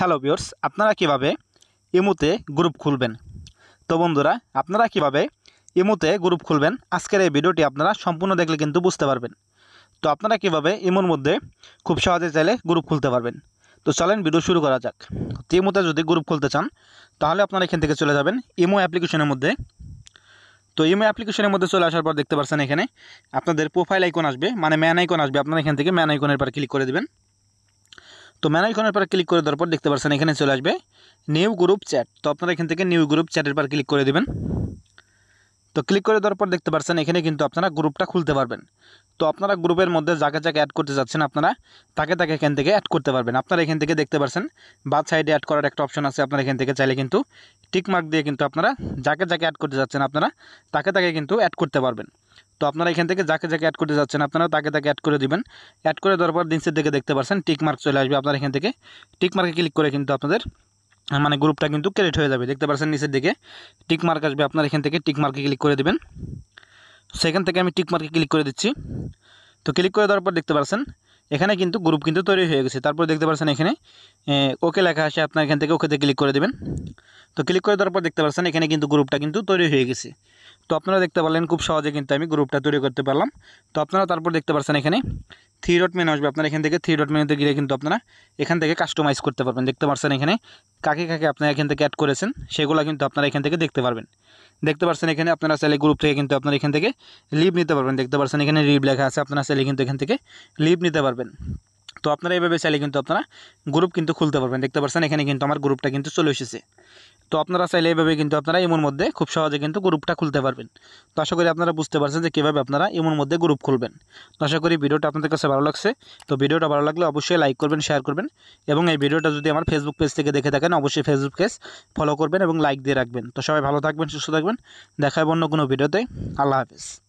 hello viewers আপনারা কিভাবে ইমুতে গ্রুপ খুলবেন তো বন্ধুরা আপনারা কিভাবে ইমুতে গ্রুপ খুলবেন আজকের এই ভিডিওটি আপনারা সম্পূর্ণ দেখলে কিন্তু বুঝতে পারবেন তো আপনারা কিভাবে ইমুর মধ্যে খুব সহজে চাইলে গ্রুপ খুলতে পারবেন তো চলেন ভিডিও শুরু করা যাক তো ইমুতে যদি গ্রুপ খুলতে চান তাহলে আপনারা এখান থেকে চলে যাবেন ইমো অ্যাপ্লিকেশনের মধ্যে তো ইমো অ্যাপ্লিকেশনের মধ্যে চলে আসার পর দেখতে পাচ্ছেন এখানে আপনাদের প্রোফাইল আইকন আসবে মানে ম্যান আইকন আসবে আপনারা এখান থেকে ম্যান আইকনের পর ক্লিক করে দেবেন তো ম্যান আইকনের পর ক্লিক করে দেওয়ার পর দেখতে পাচ্ছেন এখানে চলে আসবে নিউ গ্রুপ চ্যাট তো আপনারা এখান থেকে নিউ গ্রুপ চ্যাটের পর ক্লিক করে দেবেন তো ক্লিক করে দেওয়ার পর দেখতে পাচ্ছেন এখানে কিন্তু আপনারা গ্রুপটা খুলতে পারবেন তো আপনারা গ্রুপের মধ্যে যাকে যাকে অ্যাড করতে যাচ্ছেন আপনারা তাকে তাকে এখান থেকে অ্যাড করতে পারবেন আপনারা এখান থেকে দেখতে পাচ্ছেন বা সাইডে অ্যাড করার একটা অপশন আছে আপনারা এখান থেকে চাইলে কিন্তু টিকমার্ক দিয়ে কিন্তু আপনারা যাকে যাকে অ্যাড করতে যাচ্ছেন আপনারা তাকে তাকে কিন্তু অ্যাড করতে পারবেন তো আপনারা এখান থেকে যাকে যাকে অ্যাড করতে যাচ্ছেন আপনারা তাকে তাকে অ্যাড করে দিবেন অ্যাড করে দেওয়ার পর নিচের দিকে দেখতে পাচ্ছেন টিক মার্ক চলে আসবে আপনারা এখান থেকে টিক মার্কে ক্লিক করে দিন তো আপনাদের মানে গ্রুপটা কিন্তু ক্রিয়েট হয়ে যাবে দেখতে পাচ্ছেন নিচের দিকে টিক মার্ক আসবে আপনারা এখান থেকে টিক মার্কে ক্লিক করে দিবেন সেকেন্ড থেকে আমি টিক মার্কে ক্লিক করে দিচ্ছি তো ক্লিক করে দেওয়ার পর দেখতে পাচ্ছেন এখানে কিন্তু গ্রুপ কিন্তু তৈরি হয়ে গেছে তারপর দেখতে পাচ্ছেন এখানে ওকে লেখা আছে আপনারা এখান থেকে ওকেতে ক্লিক করে দিবেন তো ক্লিক করে দেওয়ার পর দেখতে পাচ্ছেন এখানে কিন্তু গ্রুপটা কিন্তু তৈরি হয়ে গেছে তো আপনারা দেখতে পারলেন খুব সহজে কিন্তু আমি গ্রুপটা তৈরি করতে পারলাম তো আপনারা তারপর দেখতে পারছেন এখানে থ্রি ডট মেনু আসবে আপনারা এখান থেকে থ্রি ডট মেনুতে গিয়ে কিন্তু আপনারা এখান থেকে কাস্টমাইজ করতে পারবেন দেখতে পারছেন এখানে কাকে কাকে আপনারা এখান থেকে অ্যাড করেছেন সেগুলো কিন্তু আপনারা এখান থেকে দেখতে পারবেন দেখতে পারছেন এখানে আপনারা সেলে গ্রুপ থেকে কিন্তু আপনারা এখান থেকে লিভ নিতে পারবেন দেখতে পারছেন এখানে লিভ লেখা আছে আপনারা সেলে কিন্তু এখান থেকে লিভ নিতে পারবেন তো আপনারা এইভাবে চাইলে কিন্তু আপনারা গ্রুপ কিন্তু খুলতে পারবেন দেখতে পাচ্ছেন এখানে কিন্তু আমার গ্রুপটা কিন্তু চলে এসেছে তো আপনারা চাইলে এভাবে কিন্তু আপনারা ইমোর মধ্যে খুব সহজে কিন্তু গ্রুপটা খুলতে পারবেন তো আশা করি আপনারা বুঝতে পারছেন যে কীভাবে আপনারা ইমোর মধ্যে গ্রুপ খুলবেন তো আশা করি ভিডিওটা আপনাদের কাছে ভালো লাগছে তো ভিডিওটা ভালো লাগলে অবশ্যই লাইক করবেন শেয়ার করবেন এবং এই ভিডিওটা যদি আমার ফেসবুক পেজ থেকে দেখে থাকেন অবশ্যই ফেসবুক পেজ ফলো করবেন এবং লাইক দিয়ে রাখবেন তো সবাই ভালো থাকবেন সুস্থ থাকবেন দেখাবেন অন্য কোনো ভিডিওতে আল্লাহ হাফিজ